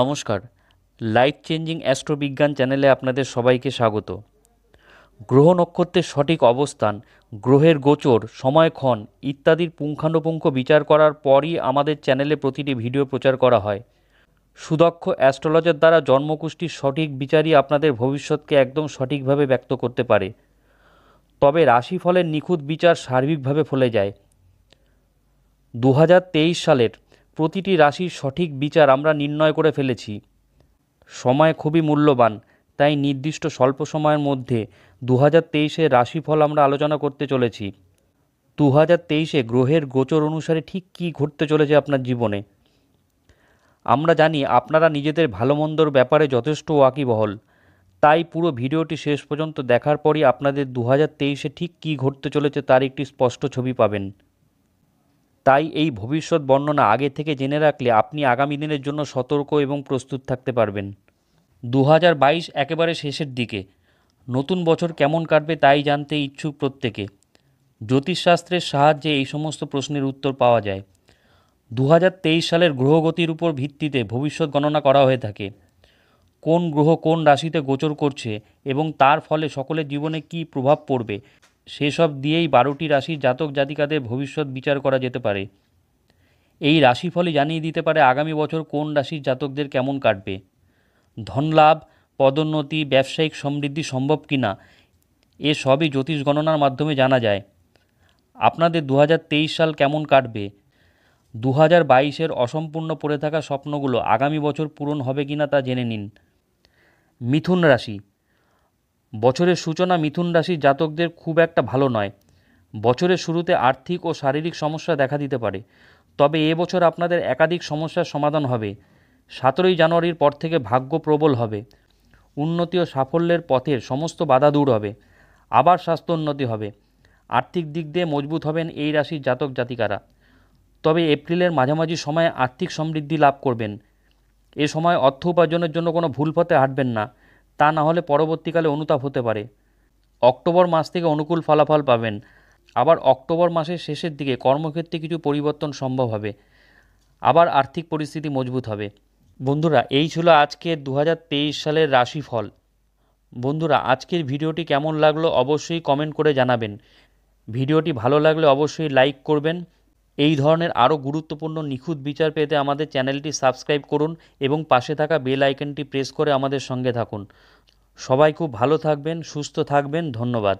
নমস্কার life changing অ্যাস্ট্রোবিজ্ঞান চ্যানেলে আপনাদের সবাইকে স্বাগত গ্রহ নক্ষত্রের সঠিক অবস্থান গ্রহের গোচর সময়ক্ষণ ইত্যাদির পুঙ্খানুপুঙ্খ বিচার করার পরই আমাদের চ্যানেলে প্রতিটি ভিডিও প্রচার করা হয় সুদক্ষ অ্যাস্ট্রোলজার দ্বারা জন্মকুষ্টির সঠিক বিচারই আপনাদের ভবিষ্যৎকে একদম সঠিকভাবে ব্যক্ত করতে পারে তবে রাশিফলের নিখুঁত বিচার সার্বিকভাবে ফলে যায় দু সালের প্রতিটি রাশির সঠিক বিচার আমরা নির্ণয় করে ফেলেছি সময় খুবই মূল্যবান তাই নির্দিষ্ট স্বল্প সময়ের মধ্যে দু হাজার তেইশে রাশিফল আমরা আলোচনা করতে চলেছি দু হাজার তেইশে গ্রহের গোচর অনুসারে ঠিক কী ঘটতে চলেছে আপনার জীবনে আমরা জানি আপনারা নিজেদের ভালো মন্দর ব্যাপারে যথেষ্ট ওয়াকিবহল তাই পুরো ভিডিওটি শেষ পর্যন্ত দেখার পরই আপনাদের দু হাজার তেইশে ঠিক কী ঘটতে চলেছে তার একটি স্পষ্ট ছবি পাবেন তাই এই ভবিষ্যৎ বর্ণনা আগে থেকে জেনে রাখলে আপনি আগামী দিনের জন্য সতর্ক এবং প্রস্তুত থাকতে পারবেন দু একেবারে শেষের দিকে নতুন বছর কেমন কাটবে তাই জানতে ইচ্ছুক প্রত্যেকে জ্যোতিষশাস্ত্রের সাহায্যে এই সমস্ত প্রশ্নের উত্তর পাওয়া যায় দু সালের গ্রহগতির উপর ভিত্তিতে ভবিষ্যৎ গণনা করা হয়ে থাকে কোন গ্রহ কোন রাশিতে গোচর করছে এবং তার ফলে সকলের জীবনে কি প্রভাব পড়বে সেসব দিয়েই বারোটি রাশির জাতক জাতিকাদের ভবিষ্যৎ বিচার করা যেতে পারে এই রাশিফলে জানিয়ে দিতে পারে আগামী বছর কোন রাশির জাতকদের কেমন কাটবে ধনলাভ পদোন্নতি ব্যবসায়িক সমৃদ্ধি সম্ভব কি না এ সবই জ্যোতিষ গণনার মাধ্যমে জানা যায় আপনাদের দু সাল কেমন কাটবে দু হাজার বাইশের অসম্পূর্ণ পড়ে থাকা স্বপ্নগুলো আগামী বছর পূরণ হবে কিনা তা জেনে নিন মিথুন রাশি বছরের সূচনা মিথুন রাশির জাতকদের খুব একটা ভালো নয় বছরের শুরুতে আর্থিক ও শারীরিক সমস্যা দেখা দিতে পারে তবে এবছর আপনাদের একাধিক সমস্যার সমাধান হবে সতেরোই জানুয়ারির পর থেকে ভাগ্য প্রবল হবে উন্নতি ও সাফল্যের পথের সমস্ত বাধা দূর হবে আবার স্বাস্থ্য উন্নতি হবে আর্থিক দিক দিয়ে মজবুত হবেন এই রাশির জাতক জাতিকারা তবে এপ্রিলের মাঝামাঝি সময়ে আর্থিক সমৃদ্ধি লাভ করবেন এ সময় অর্থ উপার্জনের জন্য কোনো ভুল পথে হাঁটবেন না তা না হলে পরবর্তীকালে অনুতাপ হতে পারে অক্টোবর মাস থেকে অনুকূল ফলাফল পাবেন আবার অক্টোবর মাসের শেষের দিকে কর্মক্ষেত্রে কিছু পরিবর্তন সম্ভব হবে আবার আর্থিক পরিস্থিতি মজবুত হবে বন্ধুরা এই ছিল আজকের দু সালের রাশিফল বন্ধুরা আজকের ভিডিওটি কেমন লাগলো অবশ্যই কমেন্ট করে জানাবেন ভিডিওটি ভালো লাগলে অবশ্যই লাইক করবেন এই ধরনের আরও গুরুত্বপূর্ণ নিখুঁত বিচার পেতে আমাদের চ্যানেলটি সাবস্ক্রাইব করুন এবং পাশে থাকা বেল আইকনটি প্রেস করে আমাদের সঙ্গে থাকুন সবাই খুব ভালো থাকবেন সুস্থ থাকবেন ধন্যবাদ